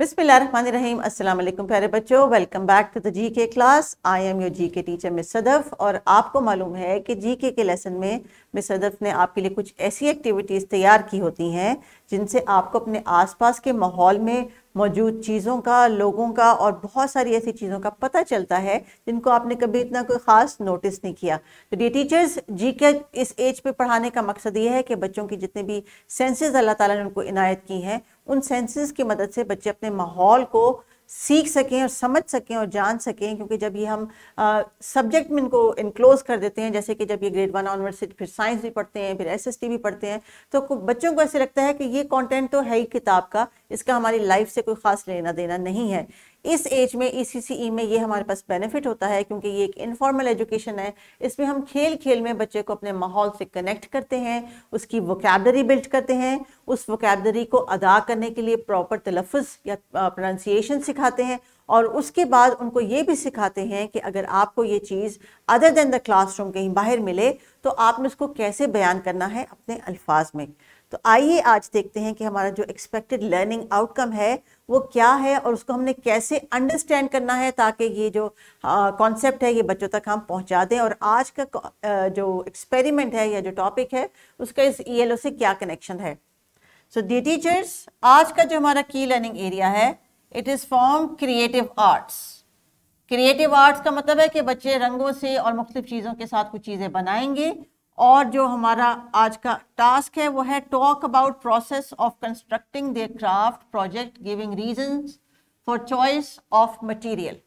बिसमीम अस्सलाम वालेकुम प्यारे बच्चों welcome back to the G K class I am your G K teacher miss सदफ़ और आपको मालूम है कि जी के के लेसन में मिस सदफ़ ने आपके लिए कुछ ऐसी एक्टिविटीज़ तैयार की होती हैं जिनसे आपको अपने आसपास के माहौल में मौजूद चीज़ों का लोगों का और बहुत सारी ऐसी चीज़ों का पता चलता है जिनको आपने कभी इतना कोई ख़ास नोटिस नहीं किया तो डी टीचर्स जी के इस एज पे पढ़ाने का मकसद ये है कि बच्चों की जितने भी सेंसेस अल्लाह ताला ने उनको इनायत की हैं उन सेंसेस की मदद से बच्चे अपने माहौल को सीख सकें और समझ सकें और जान सकें क्योंकि जब ये हम सब्जेक्ट में इनको इनक्लोज कर देते हैं जैसे कि जब ये ग्रेड वन ऑनवर्ड से फिर साइंस भी पढ़ते हैं फिर एसएसटी भी पढ़ते हैं तो बच्चों को ऐसे लगता है कि ये कंटेंट तो है ही किताब का इसका हमारी लाइफ से कोई खास लेना देना नहीं है इस एज में ई e e में ये हमारे पास बेनिफिट होता है क्योंकि ये एक इनफॉर्मल एजुकेशन है इसमें हम खेल खेल में बच्चे को अपने माहौल से कनेक्ट करते हैं उसकी वोकेबलरी बिल्ड करते हैं उस वोकेबलरी को अदा करने के लिए प्रॉपर तलफ़ या प्रोनाउंसिएशन सिखाते हैं और उसके बाद उनको ये भी सिखाते हैं कि अगर आपको ये चीज़ अदर देन द क्लासरूम कहीं बाहर मिले तो आपने उसको कैसे बयान करना है अपने अल्फाज में तो आइए आज देखते हैं कि हमारा जो एक्सपेक्टेड लर्निंग आउटकम है वो क्या है और उसको हमने कैसे अंडरस्टैंड करना है ताकि ये जो कॉन्सेप्ट है ये बच्चों तक हम पहुंचा दें और आज का आ, जो एक्सपेरिमेंट है या जो टॉपिक है उसका इस ई से क्या कनेक्शन है सो दी टीचर्स आज का जो हमारा की लर्निंग एरिया है it is form creative arts creative arts का मतलब है कि बच्चे रंगों से और मुख्तु चीज़ों के साथ कुछ चीज़ें बनाएंगे और जो हमारा आज का टास्क है वो है talk about process of constructing the craft project giving reason for choice of material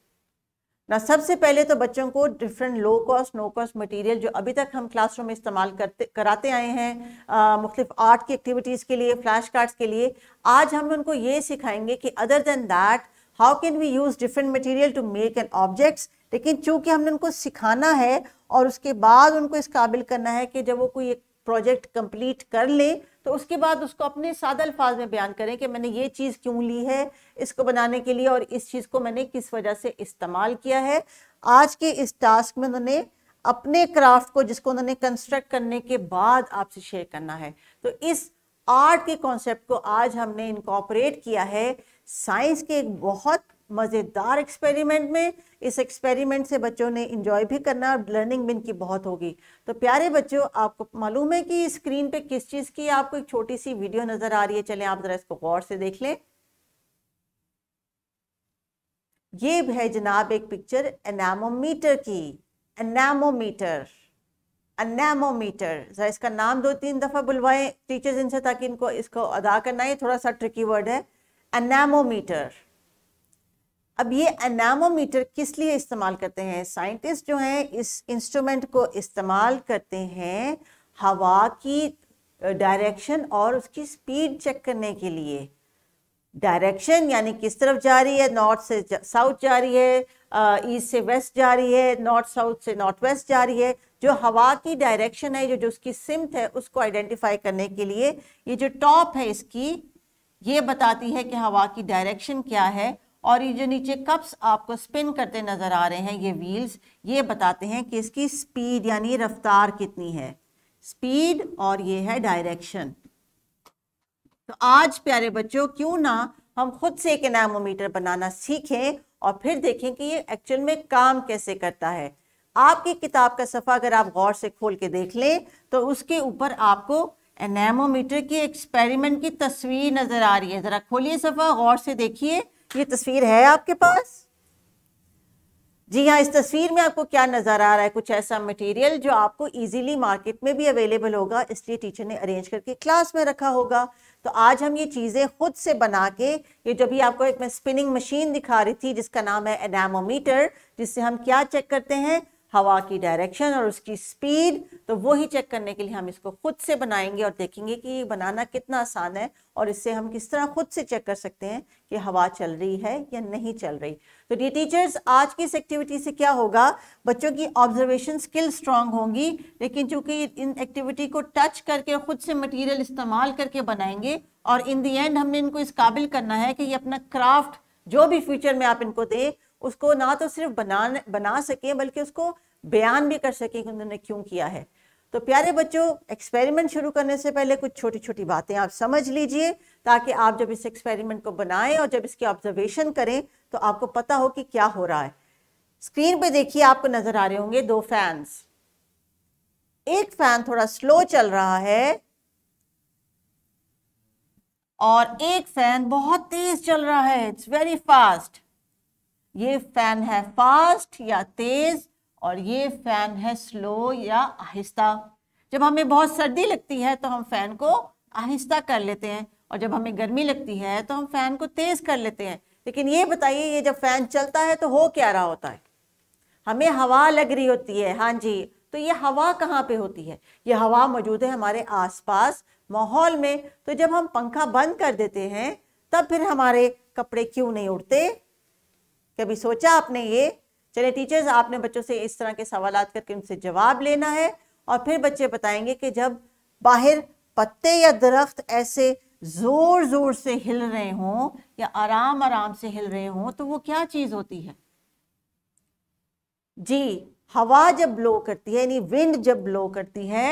ना सबसे पहले तो बच्चों को different low cost no cost material जो अभी तक हम क्लासरूम में इस्तेमाल करते कराते आए हैं मुख्तफ आर्ट की एक्टिविटीज़ के लिए फ्लैश कार्ड्स के लिए आज हम उनको ये सिखाएंगे कि other than that how can we use different material to make an objects लेकिन चूंकि हमने उनको सिखाना है और उसके बाद उनको इस काबिल करना है कि जब वो कोई एक प्रोजेक्ट कंप्लीट कर ले तो उसके बाद उसको अपने सादा अल्फाज में बयान करें कि मैंने ये चीज़ क्यों ली है इसको बनाने के लिए और इस चीज़ को मैंने किस वजह से इस्तेमाल किया है आज के इस टास्क में उन्होंने अपने क्राफ्ट को जिसको उन्होंने कंस्ट्रक्ट करने के बाद आपसे शेयर करना है तो इस आर्ट के कॉन्सेप्ट को आज हमने इनकॉपरेट किया है साइंस के एक बहुत मज़ेदार एक्सपेरिमेंट में इस एक्सपेरिमेंट से बच्चों ने इंजॉय भी करना और लर्निंग भी इनकी बहुत होगी तो प्यारे बच्चों आपको मालूम है कि स्क्रीन पे किस चीज़ की आपको एक छोटी सी वीडियो नज़र आ रही है चलें आप ज़रा इसको गौर से देख लें ये है जनाब एक पिक्चर एनामोमीटर की एनामोमीटर अनैमोमीटर जरा इसका नाम दो तीन दफ़ा बुलवाएं टीचर्स इनसे ताकि इनको इसको अदा करना है थोड़ा सा ट्रिकी वर्ड है अनैमोमीटर अब ये अनामोमीटर किस लिए इस्तेमाल करते हैं साइंटिस्ट जो हैं इस इंस्ट्रूमेंट को इस्तेमाल करते हैं हवा की डायरेक्शन और उसकी स्पीड चेक करने के लिए डायरेक्शन यानी किस तरफ जा रही है नॉर्थ से साउथ जा रही है ईस्ट से वेस्ट जा रही है नॉर्थ साउथ से नॉर्थ वेस्ट जा रही है जो हवा की डायरेक्शन है जो जो उसकी सिमट है उसको आइडेंटिफाई करने के लिए ये जो टॉप है इसकी ये बताती है कि हवा की डायरेक्शन क्या है और ये जो नीचे कप्स आपको स्पिन करते नज़र आ रहे हैं ये व्हील्स ये बताते हैं कि इसकी स्पीड यानी रफ्तार कितनी है स्पीड और ये है डायरेक्शन तो आज प्यारे बच्चों क्यों ना हम खुद से एक एनामोमीटर बनाना सीखें और फिर देखें कि ये एक्चुअल में काम कैसे करता है आपकी किताब का सफ़ा अगर आप गौर से खोल के देख लें तो उसके ऊपर आपको एनेमोमीटर की एक्सपेरिमेंट की तस्वीर नज़र आ रही है ज़रा खोलिए सफ़ा गौर से देखिए ये तस्वीर है आपके पास जी हाँ इस तस्वीर में आपको क्या नज़र आ रहा है कुछ ऐसा मटेरियल जो आपको इजीली मार्केट में भी अवेलेबल होगा इसलिए टीचर ने अरेंज करके क्लास में रखा होगा तो आज हम ये चीज़ें खुद से बना के ये जो भी आपको एक मैं स्पिनिंग मशीन दिखा रही थी जिसका नाम है एनामोमीटर जिससे हम क्या चेक करते हैं हवा की डायरेक्शन और उसकी स्पीड तो वो ही चेक करने के लिए हम इसको खुद से बनाएंगे और देखेंगे कि ये बनाना कितना आसान है और इससे हम किस तरह खुद से चेक कर सकते हैं कि हवा चल रही है या नहीं चल रही तो ये टीचर्स आज की इस एक्टिविटी से क्या होगा बच्चों की ऑब्जर्वेशन स्किल स्ट्रांग होंगी लेकिन चूंकि इन एक्टिविटी को टच करके खुद से मटीरियल इस्तेमाल करके बनाएंगे और इन दी एंड हमने इनको इस काबिल करना है कि ये अपना क्राफ्ट जो भी फ्यूचर में आप इनको दें उसको ना तो सिर्फ बना बना सकें बल्कि उसको बयान भी कर सकें कि उन्होंने क्यों किया है तो प्यारे बच्चों एक्सपेरिमेंट शुरू करने से पहले कुछ छोटी छोटी बातें आप समझ लीजिए ताकि आप जब इस एक्सपेरिमेंट को बनाएं और जब इसकी ऑब्जर्वेशन करें तो आपको पता हो कि क्या हो रहा है स्क्रीन पे देखिए आपको नजर आ रहे होंगे दो फैंस एक फैन थोड़ा स्लो चल रहा है और एक फैन बहुत तेज चल रहा है इट्स वेरी फास्ट ये फैन है फास्ट या तेज और ये फैन है स्लो या आहिस्ता जब हमें बहुत सर्दी लगती है तो हम फैन को आहिस्ता कर लेते हैं और जब हमें गर्मी लगती है तो हम फैन को तेज कर लेते हैं लेकिन ये बताइए ये जब फैन चलता है तो हो क्या रहा होता है हमें हवा लग रही होती है हाँ जी तो ये हवा कहाँ पे होती है ये हवा मौजूद है हमारे आसपास माहौल में तो जब हम पंखा बंद कर देते हैं तब फिर हमारे कपड़े क्यों नहीं उड़ते कभी सोचा आपने ये चले टीचर्स आपने बच्चों से इस तरह के सवाल करके उनसे जवाब लेना है और फिर बच्चे बताएंगे कि जब बाहर पत्ते या दरख्त ऐसे ज़ोर ज़ोर से हिल रहे हों या आराम आराम से हिल रहे हों तो वो क्या चीज़ होती है जी हवा जब ब्लो करती है यानी विंड जब ब्लो करती है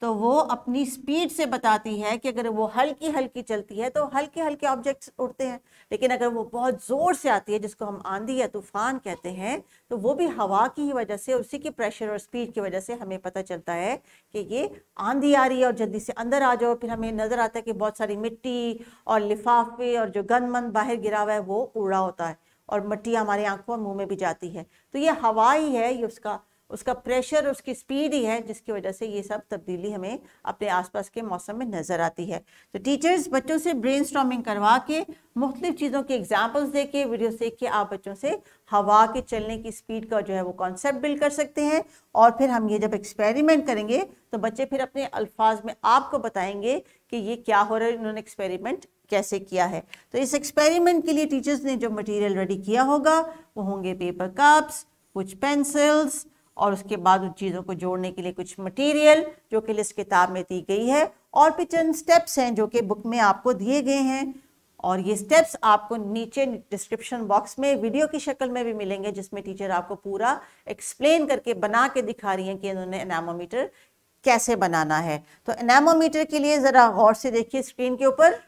तो वो अपनी स्पीड से बताती है कि अगर वो हल्की हल्की चलती है तो हल्के हल्के ऑब्जेक्ट्स उड़ते हैं लेकिन अगर वो बहुत ज़ोर से आती है जिसको हम आंधी या तूफान कहते हैं तो वो भी हवा की ही वजह से उसी के प्रेशर और स्पीड की वजह से हमें पता चलता है कि ये आंधी आ रही है और जल्दी से अंदर आ जाओ फिर हमें नज़र आता है कि बहुत सारी मिट्टी और लिफाफे और जो गंदमंद बाहर गिरा हुआ है वो उड़ा होता है और मिट्टी हमारे आंखों और मुँह में भी जाती है तो ये हवा ही है ये उसका उसका प्रेशर उसकी स्पीड ही है जिसकी वजह से ये सब तब्दीली हमें अपने आसपास के मौसम में नज़र आती है तो टीचर्स बच्चों से ब्रेन करवा के मुख्तलिफ चीज़ों के एग्जाम्पल्स दे के वीडियो देख के आप बच्चों से हवा के चलने की स्पीड का जो है वो कॉन्सेप्ट बिल्ड कर सकते हैं और फिर हम ये जब एक्सपेरिमेंट करेंगे तो बच्चे फिर अपने अल्फाज में आपको बताएंगे कि ये क्या हो रहा है इन्होंने एक्सपेरिमेंट कैसे किया है तो इस एक्सपेरिमेंट के लिए टीचर्स ने जो मटीरियल रेडी किया होगा वो होंगे पेपर कप्स कुछ पेंसिल्स और उसके बाद उन चीज़ों को जोड़ने के लिए कुछ मटेरियल जो कि लिस्ट किताब में दी गई है और भी चंद स्टेप्स हैं जो कि बुक में आपको दिए गए हैं और ये स्टेप्स आपको नीचे डिस्क्रिप्शन बॉक्स में वीडियो की शक्ल में भी मिलेंगे जिसमें टीचर आपको पूरा एक्सप्लेन करके बना के दिखा रही हैं कि इन्होंने एनामोमीटर कैसे बनाना है तो एनामोमीटर के लिए ज़रा गौर से देखिए स्क्रीन के ऊपर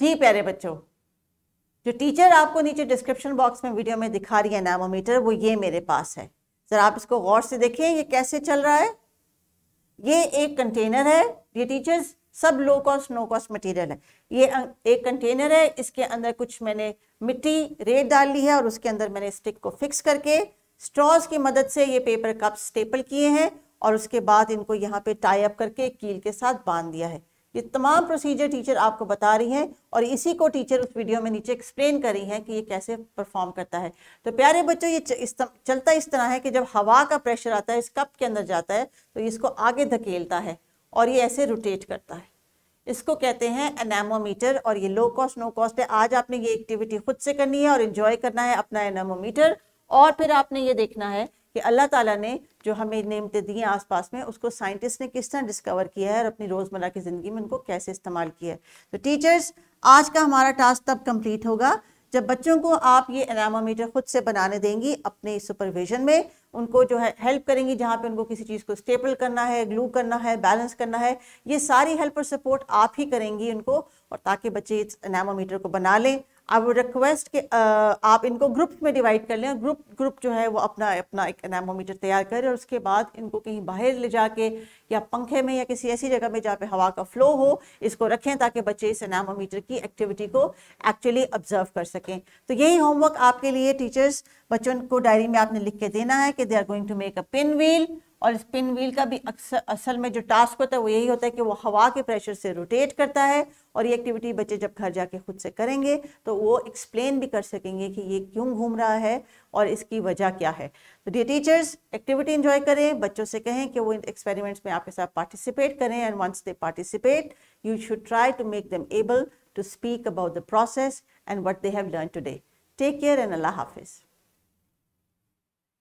जी प्यारे बच्चों जो टीचर आपको नीचे डिस्क्रिप्शन बॉक्स में वीडियो में दिखा रही है नैमोमीटर वो ये मेरे पास है सर आप इसको गौर से देखें ये कैसे चल रहा है ये एक कंटेनर है ये टीचर्स सब low cost no cost material है ये अं, एक कंटेनर है इसके अंदर कुछ मैंने मिट्टी रेत डाल ली है और उसके अंदर मैंने स्टिक को फिक्स करके स्ट्रॉज की मदद से ये पेपर कप स्टेपल किए हैं और उसके बाद इनको यहाँ पे टाई अप करके कील के साथ बांध दिया है ये तमाम प्रोसीजर टीचर आपको बता रही हैं और इसी को टीचर उस वीडियो में नीचे एक्सप्लेन कर रही हैं कि ये कैसे परफॉर्म करता है तो प्यारे बच्चों ये चलता इस तरह है कि जब हवा का प्रेशर आता है इस कप के अंदर जाता है तो इसको आगे धकेलता है और ये ऐसे रोटेट करता है इसको कहते हैं एनामोमीटर और ये लो कॉस्ट नो कॉस्ट है आज आपने ये एक्टिविटी खुद से करनी है और इन्जॉय करना है अपना एनामोमीटर और फिर आपने ये देखना है कि अल्लाह ताला ने जो हमें नियमतें दी हैं आसपास में उसको साइंटिस्ट ने किस तरह डिस्कवर किया है और अपनी रोज़मर्रा की ज़िंदगी में उनको कैसे इस्तेमाल किया है तो टीचर्स आज का हमारा टास्क तब कंप्लीट होगा जब बच्चों को आप ये एनामोमीटर खुद से बनाने देंगी अपने सुपरविजन में उनको जो है हेल्प करेंगी जहाँ पे उनको किसी चीज़ को स्टेपल करना है ग्लू करना है बैलेंस करना है ये सारी हेल्प और सपोर्ट आप ही करेंगी उनको और ताकि बच्चे इस एनामोमीटर को बना लें आई वुड रिक्वेस्ट कि आप इनको ग्रुप में डिवाइड कर लें ग्रुप ग्रुप जो है वो अपना अपना एक एनामोमीटर तैयार करें और उसके बाद इनको कहीं बाहर ले जाके या पंखे में या किसी ऐसी जगह में जहाँ पे हवा का फ्लो हो इसको रखें ताकि बच्चे इस एनामोमीटर की एक्टिविटी को एक्चुअली ऑब्जर्व कर सकें तो यही होमवर्क आपके लिए टीचर्स बच्चों को डायरी में आपने लिख के देना है कि कि they are going to make a pinwheel और इस पिन व्हील का भी अक्सर असल में जो टास्क होता है वो यही होता है कि वो हवा के प्रेशर से रोटेट करता है और ये एक्टिविटी बच्चे जब घर जाके खुद से करेंगे तो वो एक्सप्लेन भी कर सकेंगे कि ये क्यों घूम रहा है और इसकी वजह क्या है तो डे टीचर्स एक्टिविटी इंजॉय करें बच्चों से कहें कि वो इन एक्सपेरिमेंट्स में आपके साथ पार्टिसिपेट करें and once they participate you should try to make them able to speak about the process and what they have learn today take care and अल्लाह हाफिज़